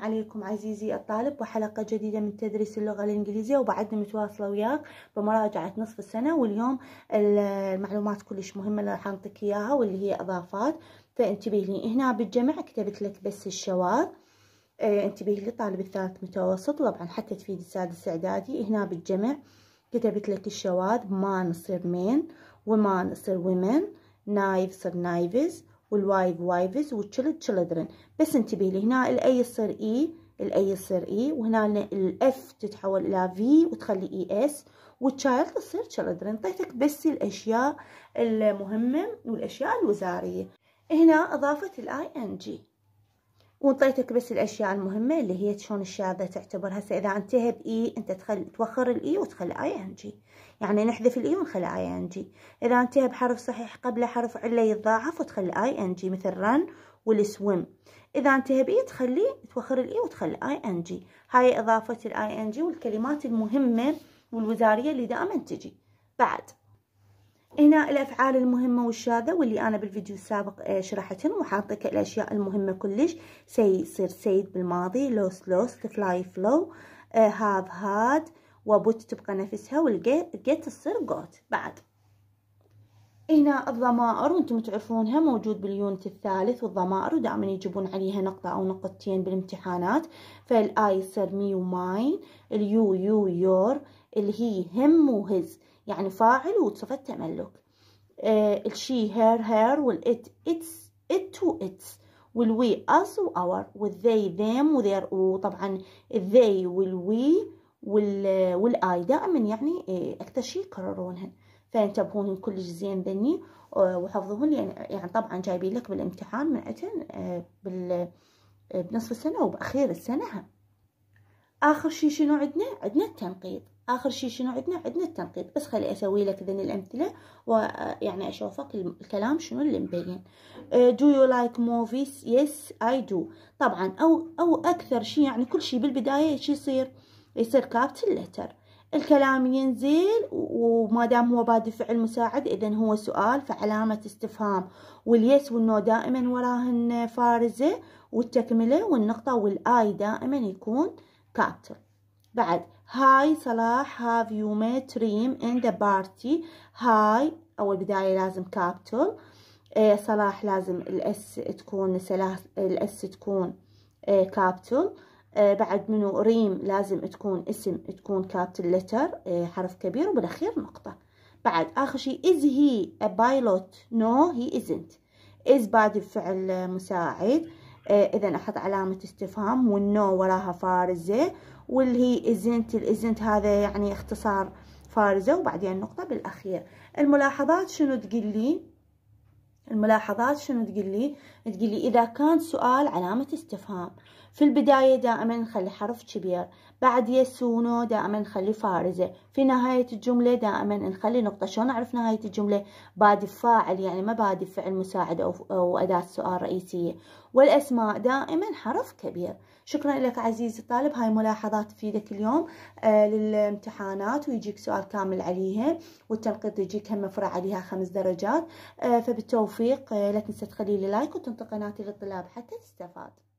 عليكم عزيزي الطالب وحلقة جديدة من تدريس اللغة الإنجليزية وبعدنا متواصلة وياك بمراجعة نصف السنة واليوم المعلومات كلش مهمة اللي راح أعطيك إياها واللي هي إضافات فانتبه لي هنا بالجمع كتبت لك بس الشواذ إيه، انتبه لي طالب الثالث متوسط طبعا حتى تفيد السادس إعدادي هنا بالجمع كتبت لك الشواذ مان صير مين ومان صير ومن نايف صير نايفز والوايف وايفز والتشلد تشلدرن بس انتبهي لي هنا الاي يصير اي e، الاي يصير اي e، وهنا الاف تتحول الى في وتخلي اي اس والتشايلد تصير تشلدرن طيتك بس الاشياء المهمه والاشياء الوزاريه هنا اضافت الاي ان جي وانطيتك بس الاشياء المهمه اللي هي شلون الشاذه تعتبر هسه اذا انتهى باي انت تخل توخر الاي وتخلي اي ان جي يعني نحذف الاي ونخلي اي ان جي اذا انتهى بحرف صحيح قبله حرف عله يتضاعف وتخلي اي ان جي مثل رن والسويم اذا انتهى باي تخلي توخر الاي وتخلي اي ان جي هاي اضافه الاي ان جي والكلمات المهمه والوزاريه اللي دائما تجي بعد هنا الافعال المهمه والشاذه واللي انا بالفيديو السابق آه، شرحتهم وحاطه الاشياء المهمه كلش سي يصير سيد بالماضي لوس لوست فلاي فلو هاف هاد وبوت تبقى نفسها والجيت تصير جوت بعد هنا الضمائر وانتم تعرفونها موجود باليونت الثالث والضمائر ودائما يجيبون عليها نقطة أو نقطتين بالامتحانات فالآي يصير مي وماين اليو يو يور اللي هي هم وهز يعني فاعل وصفة تملك آه الشي هير هير والإت إتس إت اتس والوي أس وأور والذي ذيم وذير وطبعا الذي والوي والآي دائما يعني آه، أكثر شي يكررونهن فانتبهون كلش زين ذني آه، وحفظوهن لان يعني،, يعني طبعا جايبين لك بالامتحان من عتن آه، بال آه، بنصف السنه وباخير السنه اخر شي شنو عندنا عندنا التنقيط اخر شي شنو عندنا عندنا التنقيط بس خلي اسوي لك ذن الامثله ويعني اشوفك الكلام شنو اللي مبين do you like movies yes i do طبعا او او اكثر شي يعني كل شي بالبدايه شي يصير يصير كابتل لتر الكلام ينزل وما دام هو باد فعل مساعد اذا هو سؤال فعلامة استفهام واليس والنو دائما وراهن فارزة والتكملة والنقطة والاي دائما يكون كابتل بعد هاي صلاح هاف يو ميت ريم ان ذا بارتي هاي اول بداية لازم كابتل إيه، صلاح لازم الاس تكون سلاح الاس تكون آه كابتل آه، بعد منو ريم لازم تكون اسم تكون كابتن لتر آه، حرف كبير وبالأخير نقطة بعد آخر شيء is he a pilot no he isn't is بعد بفعل مساعد آه، إذا أحط علامة استفهام والنو وراها فارزة واللي هي isn't الاسنت هذا يعني اختصار فارزة وبعدين نقطة بالأخير الملاحظات شنو تقول لي الملاحظات شنو تقول لي تقول لي إذا كان سؤال علامة استفهام في البداية دائما نخلي حرف كبير بعد يسونو دائما نخلي فارزة في نهاية الجملة دائما نخلي نقطة شلون نعرف نهاية الجملة بادي فاعل يعني ما بادي فعل مساعد أو, أداة سؤال رئيسية والأسماء دائما حرف كبير شكرا لك عزيزي الطالب هاي ملاحظات تفيدك اليوم آه للامتحانات ويجيك سؤال كامل عليها والتنقيط يجيك هم مفرع عليها خمس درجات آه فبالتوفيق آه لا تنسى تخلي لي لايك وتنطق قناتي للطلاب حتى تستفاد